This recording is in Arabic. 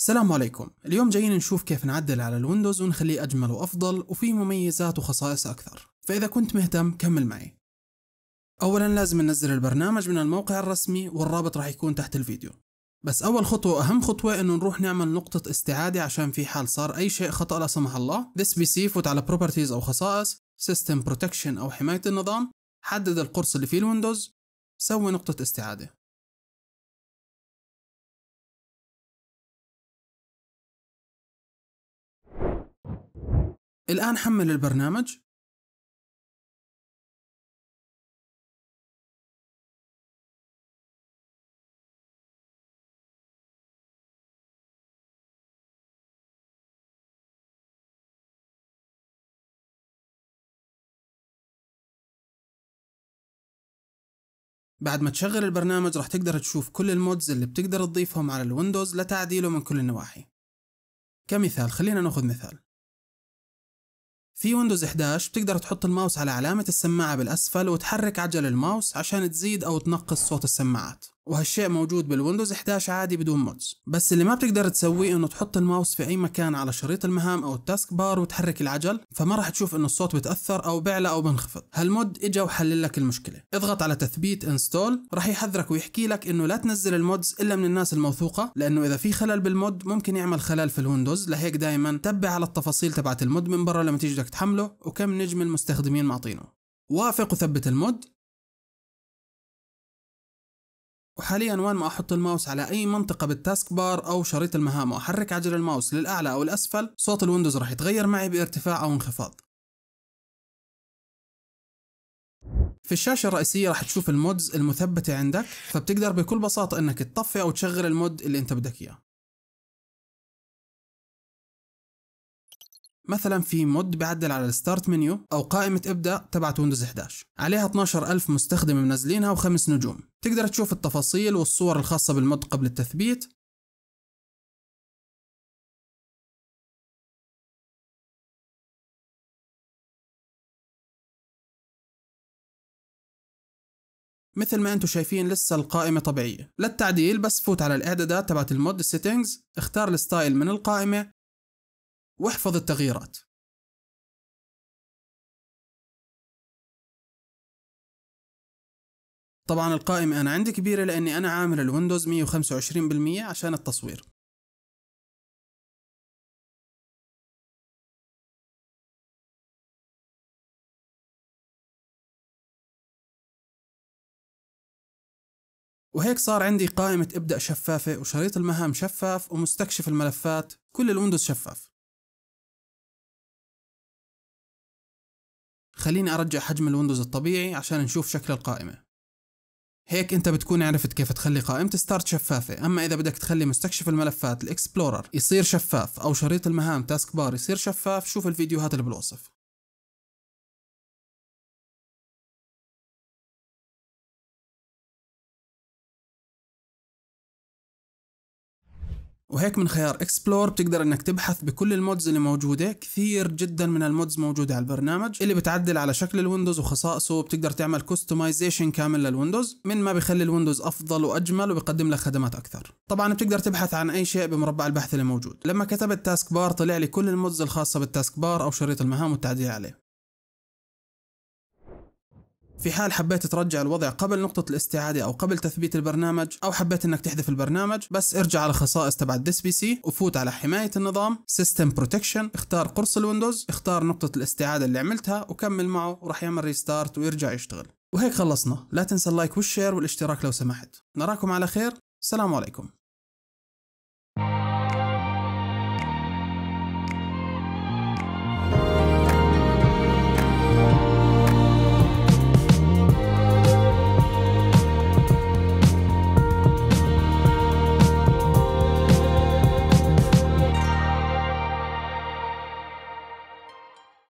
السلام عليكم اليوم جايين نشوف كيف نعدل على الويندوز ونخليه أجمل وأفضل وفيه مميزات وخصائص أكثر فإذا كنت مهتم كمل معي أولا لازم ننزل البرنامج من الموقع الرسمي والرابط راح يكون تحت الفيديو بس أول خطوة أهم خطوة إنه نروح نعمل نقطة استعادة عشان في حال صار أي شيء خطأ لا سمح الله this PC فوت على properties أو خصائص system protection أو حماية النظام حدد القرص اللي فيه الويندوز سوي نقطة استعادة الآن حمل البرنامج بعد ما تشغل البرنامج راح تقدر تشوف كل المودز اللي بتقدر تضيفهم على الويندوز لتعديله من كل النواحي كمثال خلينا ناخذ مثال في ويندوز 11 بتقدر تحط الماوس على علامة السماعة بالأسفل وتحرك عجل الماوس عشان تزيد أو تنقص صوت السماعات وهالشيء موجود بالويندوز 11 عادي بدون مودز بس اللي ما بتقدر تسويه انه تحط الماوس في اي مكان على شريط المهام او التاسك بار وتحرك العجل فما راح تشوف انه الصوت بتاثر او بيعلى او بنخفض هالمود اجا وحلل لك المشكله اضغط على تثبيت انستول راح يحذرك ويحكي لك انه لا تنزل المودز الا من الناس الموثوقه لانه اذا في خلل بالمود ممكن يعمل خلل في الويندوز لهيك دائما تبع على التفاصيل تبعت المود من برا لما تيجي بدك تحمله وكم نجم المستخدمين معطينه وافق وثبت المود وحاليا وين ما احط الماوس على اي منطقه بالتاسك بار او شريط المهام واحرك عجل الماوس للاعلى او الاسفل صوت الويندوز راح يتغير معي بارتفاع او انخفاض في الشاشة الرئيسية راح تشوف المودز المثبتة عندك فبتقدر بكل بساطة انك تطفي او تشغل المود اللي انت بدك اياه مثلا في مود بعدل على الستارت منيو او قائمه ابدا تبعت ويندوز 11 عليها 12000 مستخدم منزلينها وخمس نجوم تقدر تشوف التفاصيل والصور الخاصه بالمود قبل التثبيت مثل ما انتم شايفين لسه القائمة طبيعية للتعديل بس فوت على الاعدادات تبعت المود سيتنجز اختار الستايل من القائمة واحفظ التغييرات طبعا القائمة أنا عندي كبيرة لأني أنا عامل الويندوز 125% عشان التصوير وهيك صار عندي قائمة ابدأ شفافة وشريط المهام شفاف ومستكشف الملفات كل الويندوز شفاف خليني أرجع حجم الويندوز الطبيعي عشان نشوف شكل القائمة هيك انت بتكون عرفت كيف تخلي قائمة ستارت شفافة اما اذا بدك تخلي مستكشف الملفات الاكسبلورر يصير شفاف او شريط المهام تاسك بار يصير شفاف شوف الفيديوهات اللي بالوصف وهيك من خيار اكسبلور بتقدر انك تبحث بكل المودز اللي موجوده كثير جدا من المودز موجوده على البرنامج اللي بتعدل على شكل الويندوز وخصائصه وبتقدر تعمل كستمايزيشن كامل للويندوز من ما بيخلي الويندوز افضل واجمل وبيقدم لك خدمات اكثر طبعا بتقدر تبحث عن اي شيء بمربع البحث اللي موجود لما كتبت تاسك بار طلع لي كل المودز الخاصه بالتاسك بار او شريط المهام والتعديل عليه في حال حبيت ترجع الوضع قبل نقطة الاستعادة أو قبل تثبيت البرنامج أو حبيت أنك تحذف البرنامج بس ارجع على الخصائص تبعت الديس بي سي وفوت على حماية النظام سيستم بروتكشن اختار قرص الويندوز اختار نقطة الاستعادة اللي عملتها وكمل معه وراح يعمل ريستارت ويرجع يشتغل وهيك خلصنا لا تنسى اللايك والشير والاشتراك لو سمحت نراكم على خير سلام عليكم